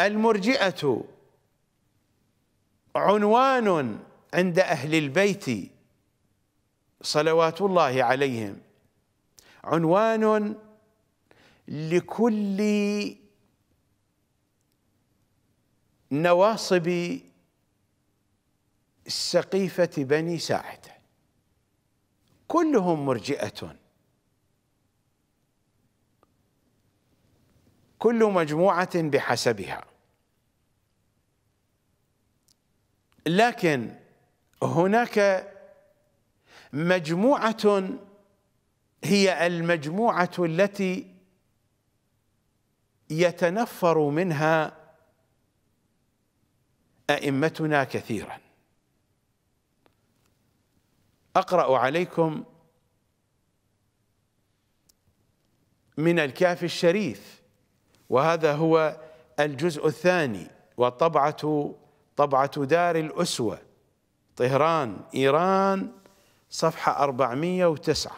المرجئة عنوان عند أهل البيت صلوات الله عليهم عنوان لكل نواصب سقيفة بني ساعدة كلهم مرجئة كل مجموعة بحسبها لكن هناك مجموعة هي المجموعة التي يتنفر منها أئمتنا كثيرا أقرأ عليكم من الكاف الشريف وهذا هو الجزء الثاني وطبعة طبعة دار الأسوة طهران إيران صفحة 409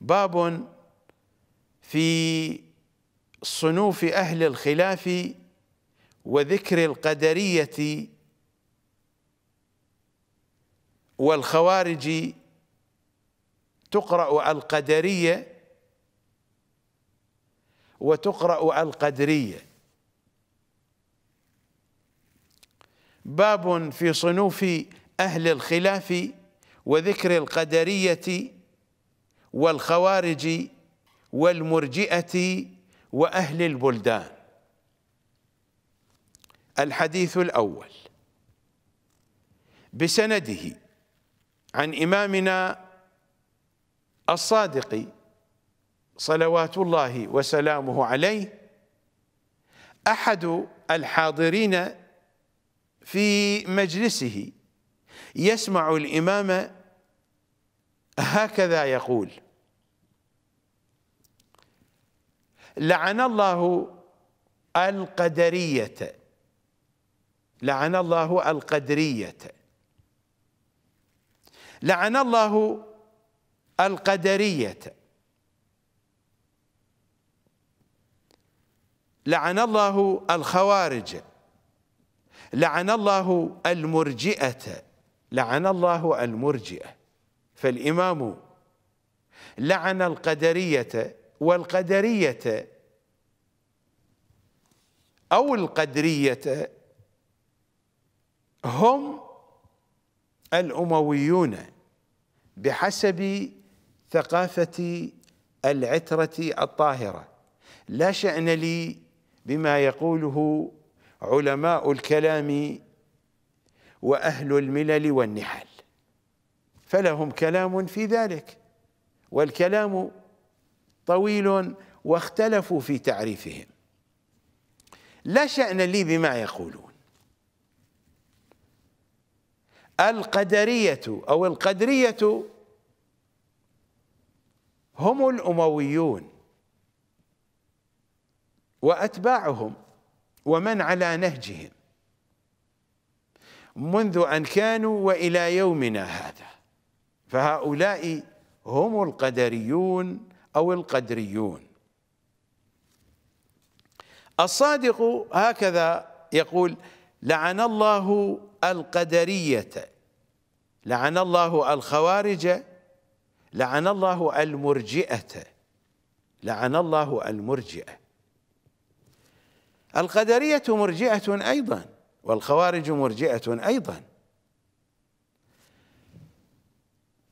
باب في صنوف أهل الخلاف وذكر القدرية والخوارج تقرأ القدرية وتقرأ القدرية باب في صنوف أهل الخلاف وذكر القدرية والخوارج والمرجئة وأهل البلدان الحديث الأول بسنده عن إمامنا الصادق صلوات الله وسلامه عليه احد الحاضرين في مجلسه يسمع الامام هكذا يقول لعن الله القدريه لعن الله القدريه لعن الله القدريه لعن الله الخوارج لعن الله المرجئة لعن الله المرجئة فالإمام لعن القدرية والقدرية أو القدرية هم الأمويون بحسب ثقافة العترة الطاهرة لا شأن لي بما يقوله علماء الكلام واهل الملل والنحل فلهم كلام في ذلك والكلام طويل واختلفوا في تعريفهم لا شأن لي بما يقولون القدرية أو القدرية هم الأمويون وأتباعهم ومن على نهجهم منذ أن كانوا وإلى يومنا هذا فهؤلاء هم القدريون أو القدريون الصادق هكذا يقول لعن الله القدرية لعن الله الخوارج لعن الله المرجئة لعن الله المرجئة القدرية مرجئة أيضا والخوارج مرجئة أيضا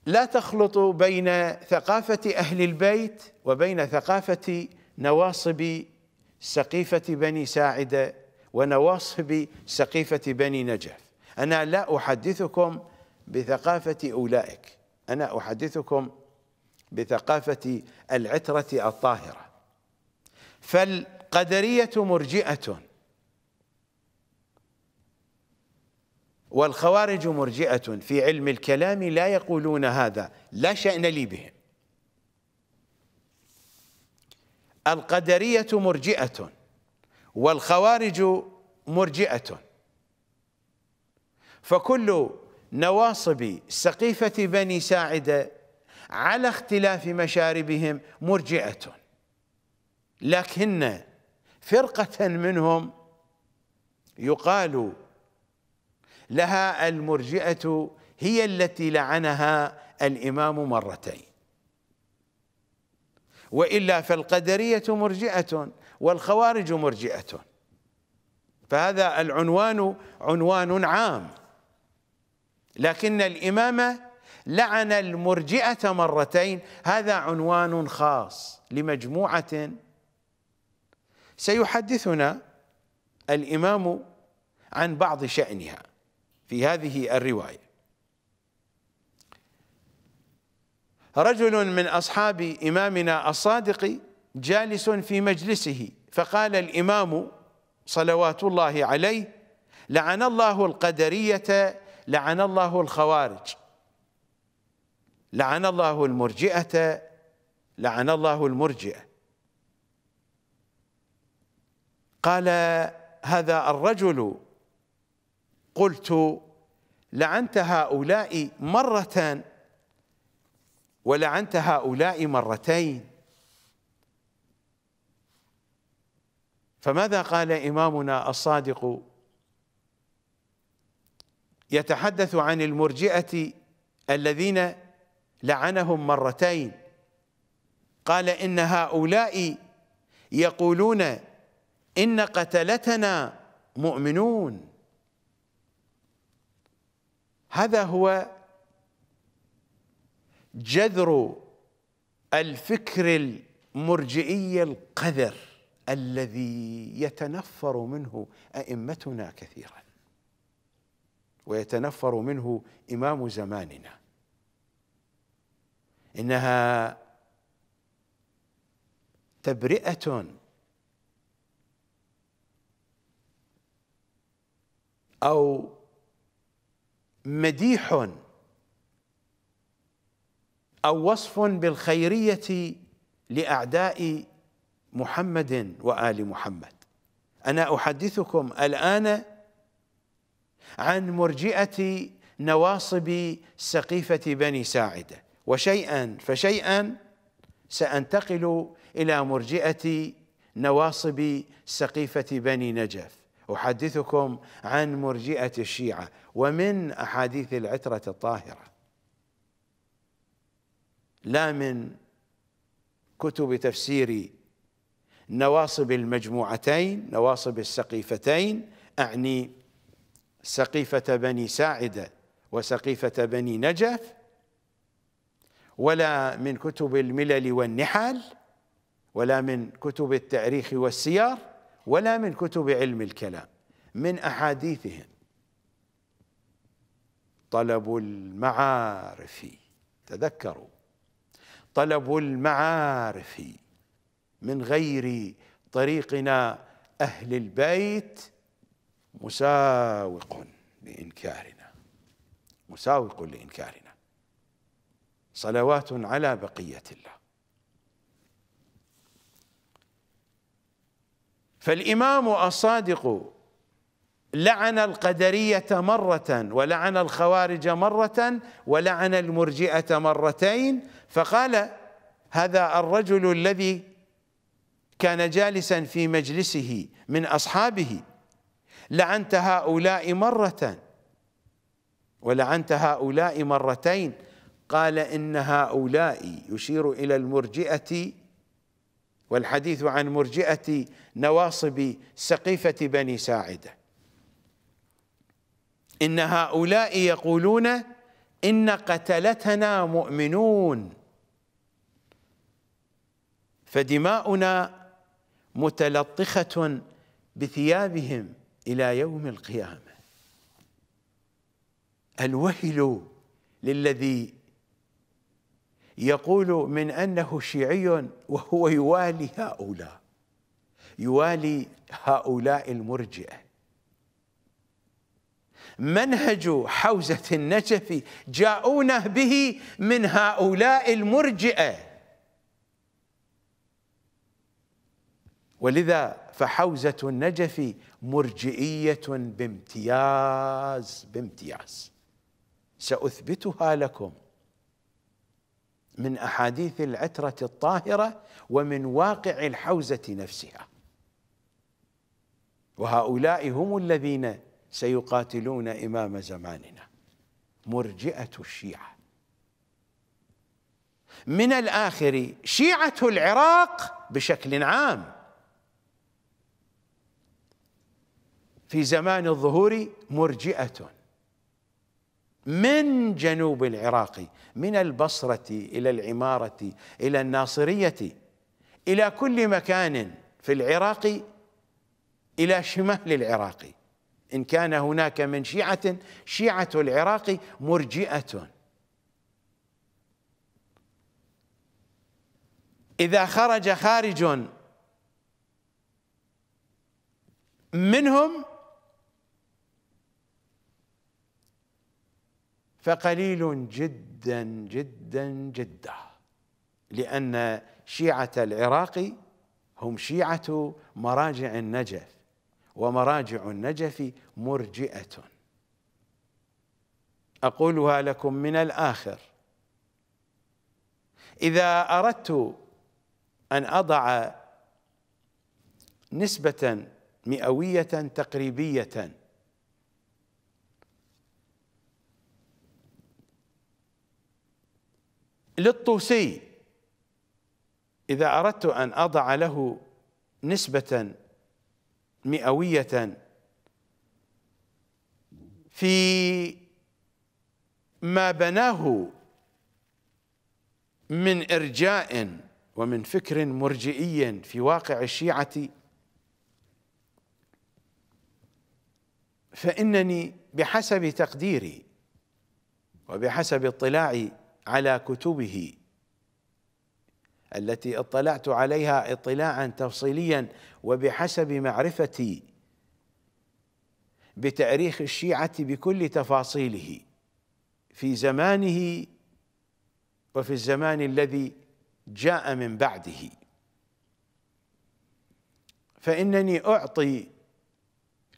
لا تخلط بين ثقافة أهل البيت وبين ثقافة نواصب سقيفة بني ساعدة ونواصب سقيفة بني نجف أنا لا أحدثكم بثقافة أولئك أنا أحدثكم بثقافة العترة الطاهرة فال القدرية مرجئة والخوارج مرجئة في علم الكلام لا يقولون هذا لا شأن لي بهم القدرية مرجئة والخوارج مرجئة فكل نواصب سقيفة بني ساعدة على اختلاف مشاربهم مرجئة لكن فرقة منهم يقال لها المرجئة هي التي لعنها الإمام مرتين وإلا فالقدرية مرجئة والخوارج مرجئة فهذا العنوان عنوان عام لكن الإمامة لعن المرجئة مرتين هذا عنوان خاص لمجموعة سيحدثنا الإمام عن بعض شأنها في هذه الرواية رجل من أصحاب إمامنا الصادق جالس في مجلسه فقال الإمام صلوات الله عليه لعن الله القدرية لعن الله الخوارج لعن الله المرجئة لعن الله المرجئة قال هذا الرجل قلت لعنت هؤلاء مرة ولعنت هؤلاء مرتين فماذا قال إمامنا الصادق يتحدث عن المرجئة الذين لعنهم مرتين قال إن هؤلاء يقولون إن قتلتنا مؤمنون هذا هو جذر الفكر المرجئي القذر الذي يتنفر منه أئمتنا كثيرا ويتنفر منه إمام زماننا إنها تبرئة او مديح او وصف بالخيريه لاعداء محمد وال محمد انا احدثكم الان عن مرجئه نواصب سقيفه بني ساعده وشيئا فشيئا سانتقل الى مرجئه نواصب سقيفه بني نجف احدثكم عن مرجئه الشيعه ومن احاديث العتره الطاهره لا من كتب تفسير نواصب المجموعتين نواصب السقيفتين اعني سقيفه بني ساعده وسقيفه بني نجف ولا من كتب الملل والنحل ولا من كتب التاريخ والسيار ولا من كتب علم الكلام من أحاديثهم طلب المعارف تذكروا طلب المعارف من غير طريقنا أهل البيت مساوق لإنكارنا مساوق لإنكارنا صلوات على بقية الله فالإمام الصادق لعن القدرية مرة ولعن الخوارج مرة ولعن المرجئة مرتين فقال هذا الرجل الذي كان جالسا في مجلسه من أصحابه لعنت هؤلاء مرة ولعنت هؤلاء مرتين قال إن هؤلاء يشير إلى المرجئة والحديث عن مرجئة نواصب سقيفة بني ساعدة إن هؤلاء يقولون إن قتلتنا مؤمنون فدماؤنا متلطخة بثيابهم إلى يوم القيامة الوهل للذي يقول من أنه شيعي وهو يوالي هؤلاء يوالي هؤلاء المرجئة منهج حوزة النجف جاءونا به من هؤلاء المرجئة ولذا فحوزة النجف مرجئية بامتياز بامتياز سأثبتها لكم من احاديث العتره الطاهره ومن واقع الحوزه نفسها وهؤلاء هم الذين سيقاتلون امام زماننا مرجئه الشيعه من الاخر شيعه العراق بشكل عام في زمان الظهور مرجئه من جنوب العراق من البصرة إلى العمارة إلى الناصرية إلى كل مكان في العراق إلى شمال العراق إن كان هناك من شيعة شيعة العراق مرجئة إذا خرج خارج منهم فقليل جدا جدا جدا لأن شيعة العراق هم شيعة مراجع النجف ومراجع النجف مرجئة أقولها لكم من الآخر إذا أردت أن أضع نسبة مئوية تقريبية للطوسي إذا أردت أن أضع له نسبة مئوية في ما بناه من إرجاء ومن فكر مرجئي في واقع الشيعة فإنني بحسب تقديري وبحسب اطلاعي على كتبه التي اطلعت عليها اطلاعا تفصيليا وبحسب معرفتي بتاريخ الشيعه بكل تفاصيله في زمانه وفي الزمان الذي جاء من بعده فانني اعطي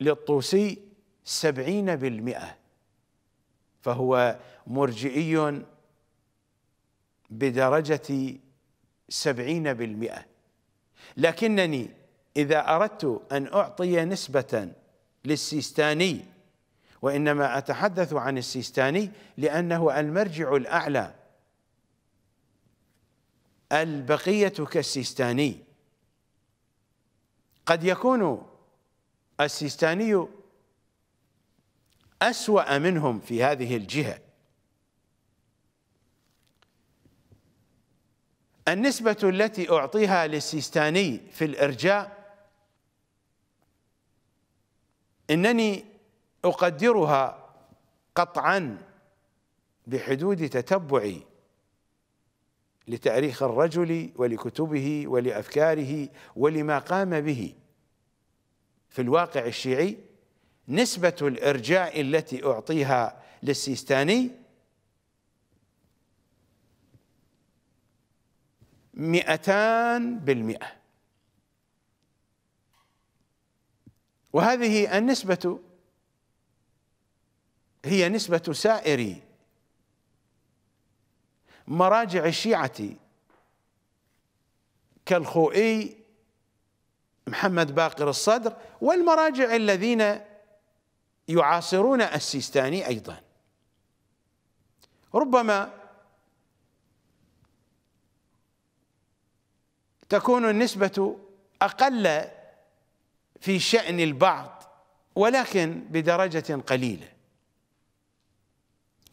للطوسي سبعين بالمئه فهو مرجئي بدرجة سبعين بالمئة لكنني إذا أردت أن أعطي نسبة للسيستاني وإنما أتحدث عن السيستاني لأنه المرجع الأعلى البقية كالسيستاني قد يكون السيستاني أسوأ منهم في هذه الجهة النسبة التي أعطيها للسيستاني في الإرجاء إنني أقدرها قطعا بحدود تتبعي لتاريخ الرجل ولكتبه ولأفكاره ولما قام به في الواقع الشيعي نسبة الإرجاء التي أعطيها للسيستاني مئتان بالمئة وهذه النسبة هي نسبة سائر مراجع الشيعة كالخوئي محمد باقر الصدر والمراجع الذين يعاصرون السيستاني أيضا ربما تكون النسبة أقل في شأن البعض ولكن بدرجة قليلة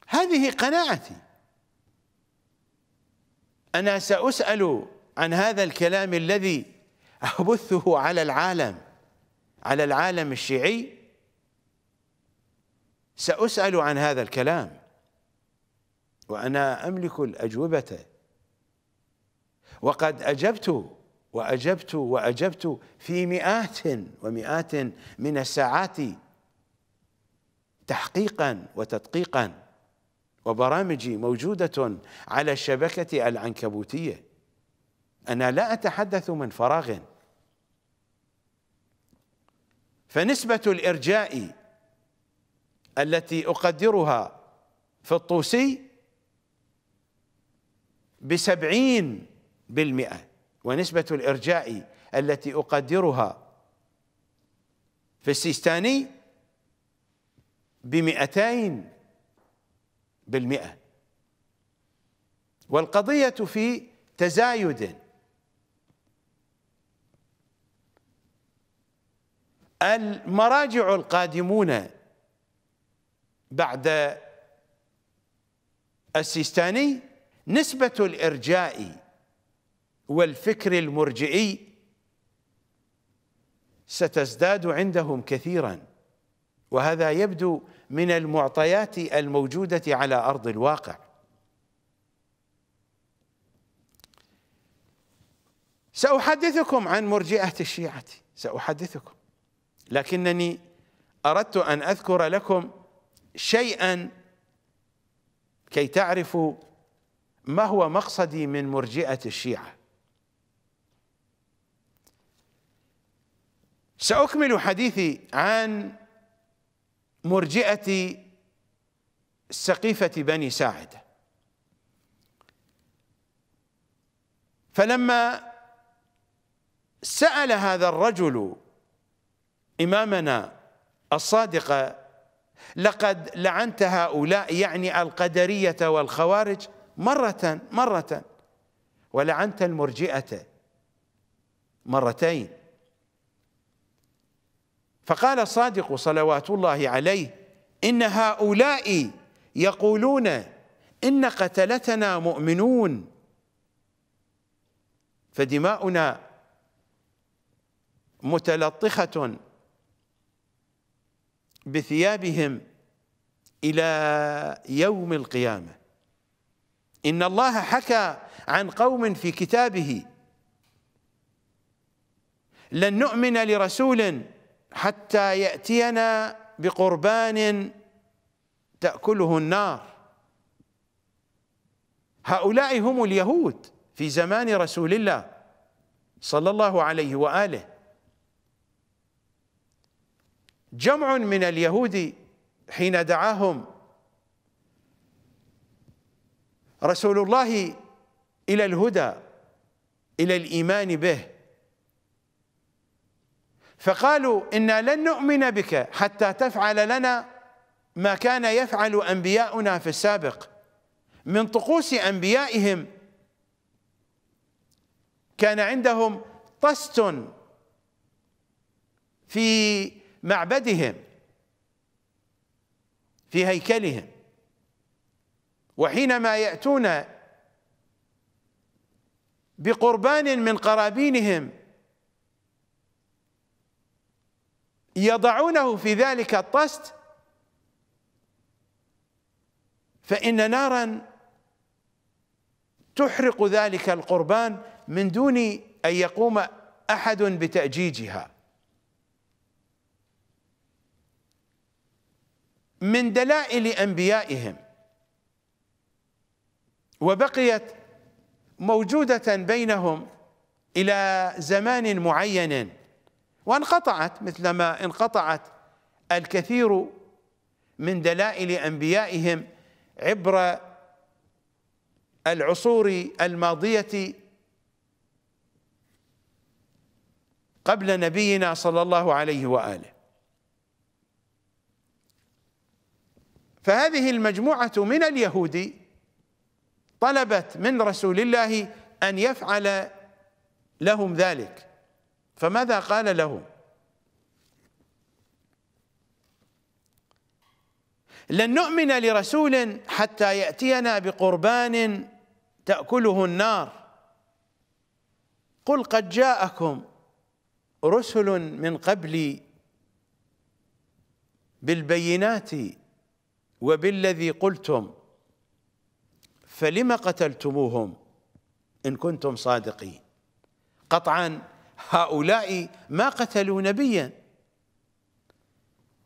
هذه قناعتي أنا سأسأل عن هذا الكلام الذي أبثه على العالم على العالم الشيعي سأسأل عن هذا الكلام وأنا أملك الأجوبة وقد أجبت وأجبت وأجبت في مئات ومئات من الساعات تحقيقا وتدقيقا وبرامجي موجودة على الشبكة العنكبوتية أنا لا أتحدث من فراغ فنسبة الإرجاء التي أقدرها في الطوسي بسبعين بالمئة ونسبة الإرجاء التي أقدرها في السيستاني بمئتين بالمئة والقضية في تزايد المراجع القادمون بعد السيستاني نسبة الإرجاء والفكر المرجئي ستزداد عندهم كثيرا وهذا يبدو من المعطيات الموجودة على أرض الواقع سأحدثكم عن مرجئة الشيعة سأحدثكم لكنني أردت أن أذكر لكم شيئا كي تعرفوا ما هو مقصدي من مرجئة الشيعة سأكمل حديثي عن مرجئة سقيفة بني ساعدة فلما سأل هذا الرجل إمامنا الصادق لقد لعنت هؤلاء يعني القدرية والخوارج مرة مرة ولعنت المرجئة مرتين فقال الصادق صلوات الله عليه إن هؤلاء يقولون إن قتلتنا مؤمنون فدماؤنا متلطخة بثيابهم إلى يوم القيامة إن الله حكى عن قوم في كتابه لن نؤمن لرسول حتى يأتينا بقربان تأكله النار هؤلاء هم اليهود في زمان رسول الله صلى الله عليه وآله جمع من اليهود حين دعاهم رسول الله إلى الهدى إلى الإيمان به فقالوا إنا لن نؤمن بك حتى تفعل لنا ما كان يفعل أنبياؤنا في السابق من طقوس أنبيائهم كان عندهم طست في معبدهم في هيكلهم وحينما يأتون بقربان من قرابينهم يضعونه في ذلك الطست فإن نارا تحرق ذلك القربان من دون أن يقوم أحد بتأجيجها من دلائل أنبيائهم وبقيت موجودة بينهم إلى زمان معين وانقطعت مثلما انقطعت الكثير من دلائل انبيائهم عبر العصور الماضيه قبل نبينا صلى الله عليه واله فهذه المجموعه من اليهود طلبت من رسول الله ان يفعل لهم ذلك فماذا قال له لن نؤمن لرسول حتى يأتينا بقربان تأكله النار قل قد جاءكم رسل من قبلي بالبينات وبالذي قلتم فلم قتلتموهم إن كنتم صادقين قطعاً هؤلاء ما قتلوا نبيا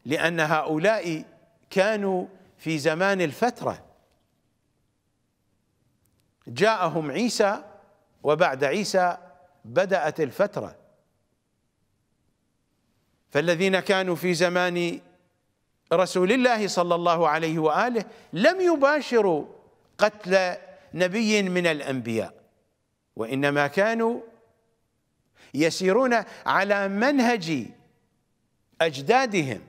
لأن هؤلاء كانوا في زمان الفترة جاءهم عيسى وبعد عيسى بدأت الفترة فالذين كانوا في زمان رسول الله صلى الله عليه وآله لم يباشروا قتل نبي من الأنبياء وإنما كانوا يسيرون على منهج أجدادهم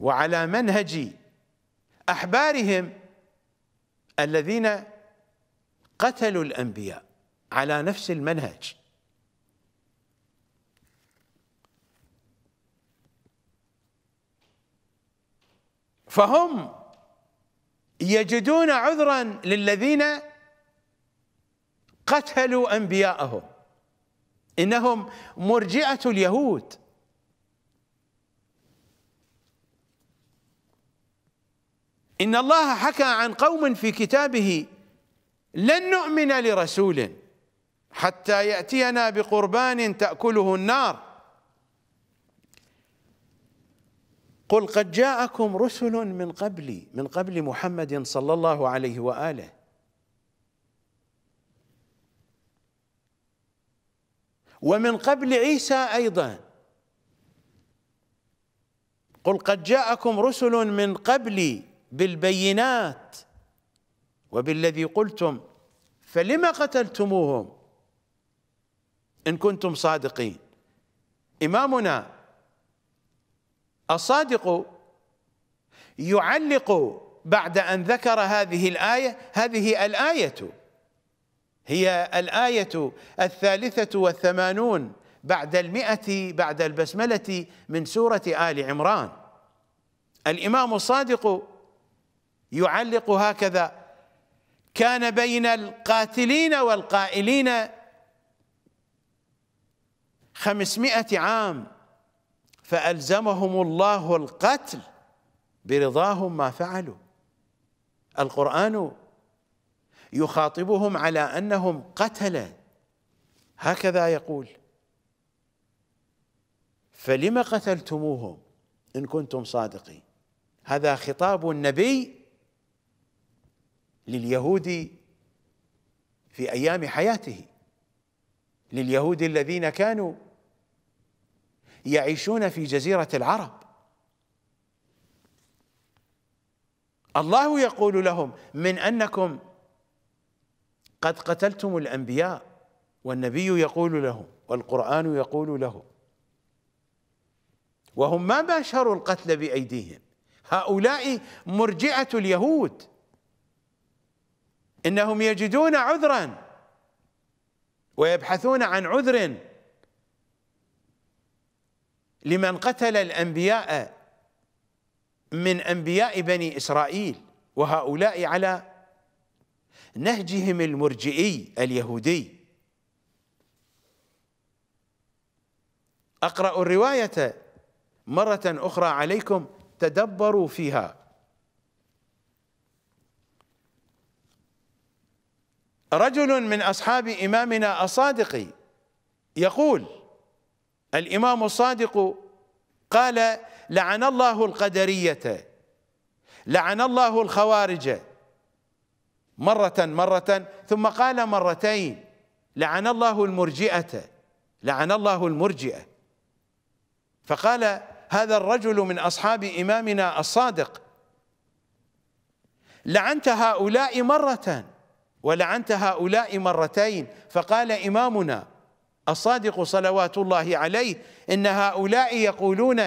وعلى منهج أحبارهم الذين قتلوا الأنبياء على نفس المنهج فهم يجدون عذرا للذين قتلوا أنبياءهم إنهم مرجئة اليهود إن الله حكى عن قوم في كتابه لن نؤمن لرسول حتى يأتينا بقربان تأكله النار قل قد جاءكم رسل من قبلي من قبل محمد صلى الله عليه واله ومن قبل عيسى أيضا قل قد جاءكم رسل من قبلي بالبينات وبالذي قلتم فلما قتلتموهم إن كنتم صادقين إمامنا الصادق يعلق بعد أن ذكر هذه الآية هذه الآية هي الآية الثالثة والثمانون بعد المئة بعد البسملة من سورة آل عمران الإمام الصادق يعلق هكذا كان بين القاتلين والقائلين خمسمائة عام فألزمهم الله القتل برضاهم ما فعلوا القرآن يخاطبهم على انهم قتله هكذا يقول فلم قتلتموهم ان كنتم صادقين هذا خطاب النبي لليهود في ايام حياته لليهود الذين كانوا يعيشون في جزيره العرب الله يقول لهم من انكم قد قتلتم الأنبياء والنبي يقول لهم والقرآن يقول لهم وهم ما باشروا القتل بأيديهم هؤلاء مرجعه اليهود إنهم يجدون عذرا ويبحثون عن عذر لمن قتل الأنبياء من أنبياء بني إسرائيل وهؤلاء على نهجهم المرجئي اليهودي أقرأ الرواية مرة أخرى عليكم تدبروا فيها رجل من أصحاب إمامنا الصادق يقول الإمام الصادق قال لعن الله القدرية لعن الله الخوارج مرة مرة ثم قال مرتين لعن الله المرجئة لعن الله المرجئة فقال هذا الرجل من أصحاب إمامنا الصادق لعنت هؤلاء مرة ولعنت هؤلاء مرتين فقال إمامنا الصادق صلوات الله عليه إن هؤلاء يقولون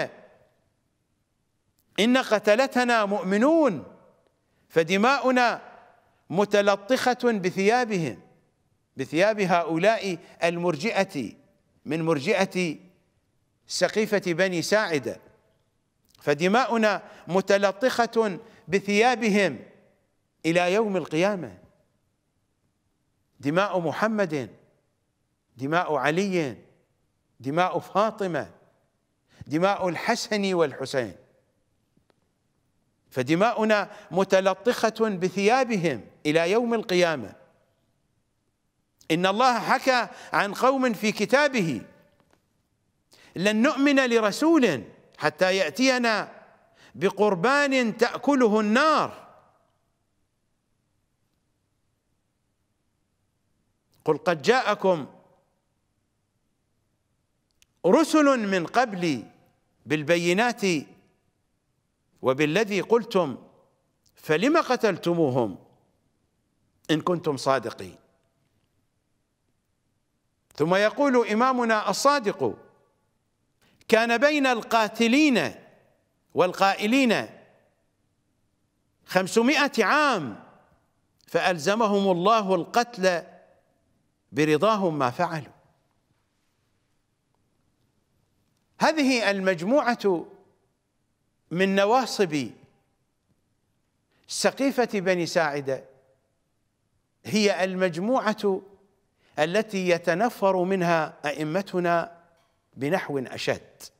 إن قتلتنا مؤمنون فدماؤنا متلطخة بثيابهم بثياب هؤلاء المرجئة من مرجئة سقيفة بني ساعدة فدماؤنا متلطخة بثيابهم إلى يوم القيامة دماء محمد دماء علي دماء فاطمة دماء الحسن والحسين فدماؤنا متلطخة بثيابهم إلى يوم القيامة إن الله حكى عن قوم في كتابه لن نؤمن لرسول حتى يأتينا بقربان تأكله النار قل قد جاءكم رسل من قبلي بالبينات وبالذي قلتم فلم قتلتموهم إن كنتم صادقين ثم يقول إمامنا الصادق كان بين القاتلين والقائلين خمسمائة عام فألزمهم الله القتل برضاهم ما فعلوا هذه المجموعة من نواصب سقيفة بني ساعده هي المجموعة التي يتنفر منها أئمتنا بنحو أشد